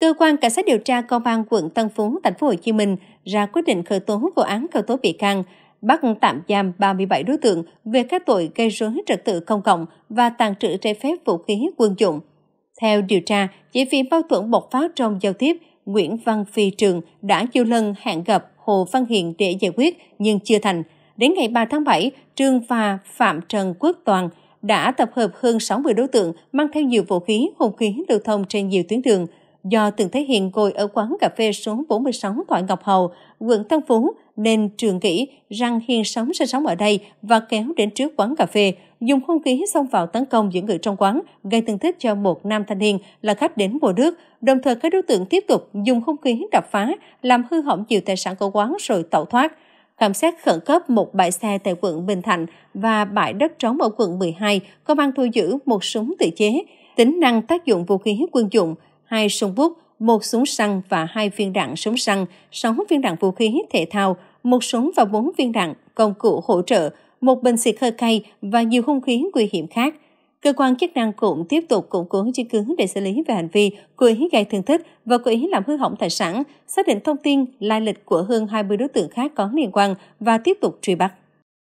Cơ quan cảnh sát điều tra Công an quận Tân Phú, thành phố Hồ Chí Minh ra quyết định khởi tố vụ án khởi tố bị can, bắt tạm giam 37 đối tượng về các tội gây rối trật tự công cộng và tàn trữ trái phép vũ khí quân dụng. Theo điều tra, chỉ vì mâu thuẫn bộc phát trong giao tiếp, Nguyễn Văn Phi Trường đã nhiều lần hẹn gặp Hồ Văn Hiền để giải quyết nhưng chưa thành. Đến ngày 3 tháng 7, Trương và Phạm Trần Quốc Toàn đã tập hợp hơn 60 đối tượng mang theo nhiều vũ khí, hung khí lưu thông trên nhiều tuyến đường – do từng thấy Hiền ngồi ở quán cà phê số 46 Thoại Ngọc Hầu, quận Tân Phú, nên trường nghĩ rằng Hiền sống sinh sống ở đây và kéo đến trước quán cà phê, dùng hung khí xông vào tấn công những người trong quán, gây thương tích cho một nam thanh niên là khách đến mua nước. Đồng thời các đối tượng tiếp tục dùng hung khí đập phá, làm hư hỏng nhiều tài sản của quán rồi tẩu thoát khám xét khẩn cấp một bãi xe tại quận Bình Thạnh và bãi đất trống ở quận 12, công an thu giữ một súng tự chế, tính năng tác dụng vũ khí quân dụng, hai súng bút, một súng săn và hai viên đạn súng săn, sáu viên đạn vũ khí thể thao, một súng và bốn viên đạn, công cụ hỗ trợ, một bình xịt hơi cay và nhiều hung khí nguy hiểm khác. Cơ quan chức năng cũng tiếp tục củng cố chứng cứ để xử lý về hành vi cố ý gây thương tích và cố ý làm hư hỏng tài sản, xác định thông tin lai lịch của hơn 20 đối tượng khác có liên quan và tiếp tục truy bắt.